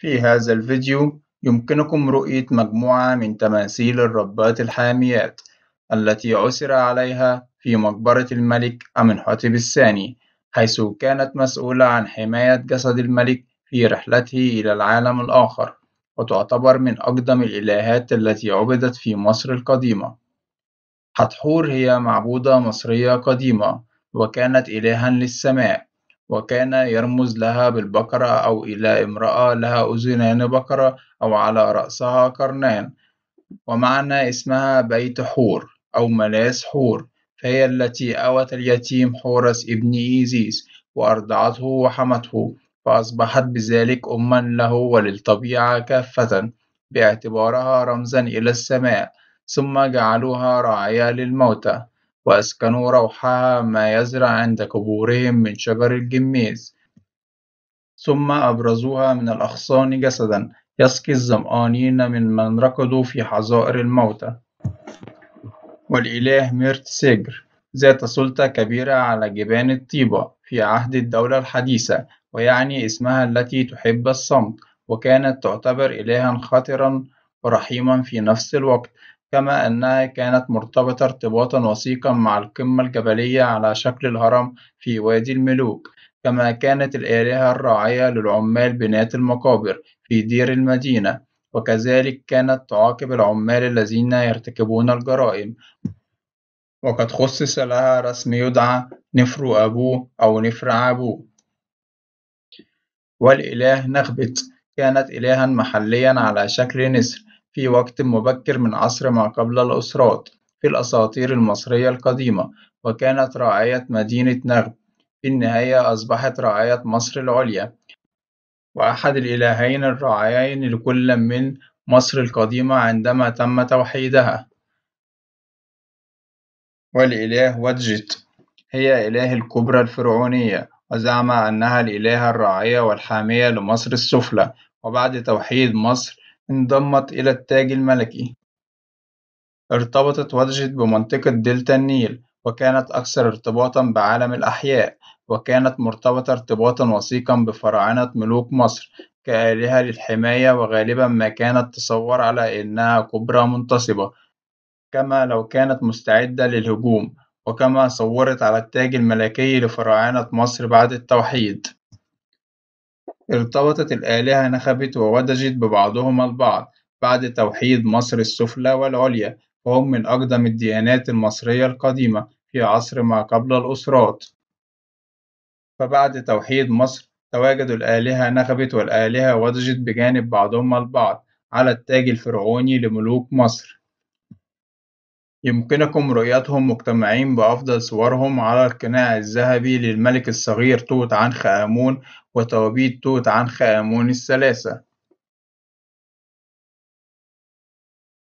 في هذا الفيديو يمكنكم رؤية مجموعة من تماثيل الربات الحاميات التي عثر عليها في مقبرة الملك أمنحوتب الثاني حيث كانت مسؤولة عن حماية جسد الملك في رحلته إلى العالم الآخر وتعتبر من أقدم الإلهات التي عبدت في مصر القديمة حتحور هي معبودة مصرية قديمة وكانت إلها للسماء وكان يرمز لها بالبقرة أو إلى امرأة لها أذنان بقرة أو على رأسها قرنان ومعنى اسمها بيت حور أو ملاس حور فهي التي أوت اليتيم حورس ابن إيزيس وأرضعته وحمته فأصبحت بذلك أما له وللطبيعة كافة باعتبارها رمزا إلى السماء ثم جعلوها راعية للموتى وأسكنوا روحها ما يزرع عند قبورهم من شجر الجميز ثم أبرزوها من الأغصان جسدا يسقي الظمآنين من من ركضوا في حظائر الموتى والإله ميرت سجر ذات سلطة كبيرة على جبان الطيبة في عهد الدولة الحديثة ويعني اسمها التي تحب الصمت وكانت تعتبر إلها خطرا ورحيما في نفس الوقت كما أنها كانت مرتبطة ارتباطًا وثيقًا مع القمة الجبلية على شكل الهرم في وادي الملوك، كما كانت الآلهة الراعية للعمال بناة المقابر في دير المدينة، وكذلك كانت تعاقب العمال الذين يرتكبون الجرائم، وقد خصص لها رسم يدعى نفر أبو أو نفر عبو. والإله نخبت كانت إلها محليا على شكل نسر في وقت مبكر من عصر ما قبل الأسرات في الأساطير المصرية القديمة وكانت راعية مدينة نغد في النهاية أصبحت راعية مصر العليا وأحد الإلهين الراعيين لكل من مصر القديمة عندما تم توحيدها والإله واتجت هي إله الكبرى الفرعونية وزعم أنها الإلهة الراعية والحامية لمصر السفلى وبعد توحيد مصر انضمت إلى التاج الملكي. ارتبطت ودجت بمنطقة دلتا النيل، وكانت أكثر ارتباطًا بعالم الأحياء، وكانت مرتبطة ارتباطًا وثيقًا بفراعنة ملوك مصر كآلهة للحماية، وغالبًا ما كانت تصور على أنها كبرى منتصبة، كما لو كانت مستعدة للهجوم، وكما صورت على التاج الملكي لفراعنة مصر بعد التوحيد. ارتبطت الآلهة نخبت وودجت ببعضهما البعض بعد توحيد مصر السفلى والعليا وهم من أقدم الديانات المصرية القديمة في عصر ما قبل الأسرات فبعد توحيد مصر تواجد الآلهة نخبت والآلهة ودجت بجانب بعضهما البعض على التاج الفرعوني لملوك مصر يمكنكم رؤيتهم مجتمعين بأفضل صورهم على القناع الذهبي للملك الصغير توت عنخ آمون وتوابيت توت عنخ آمون الثلاثة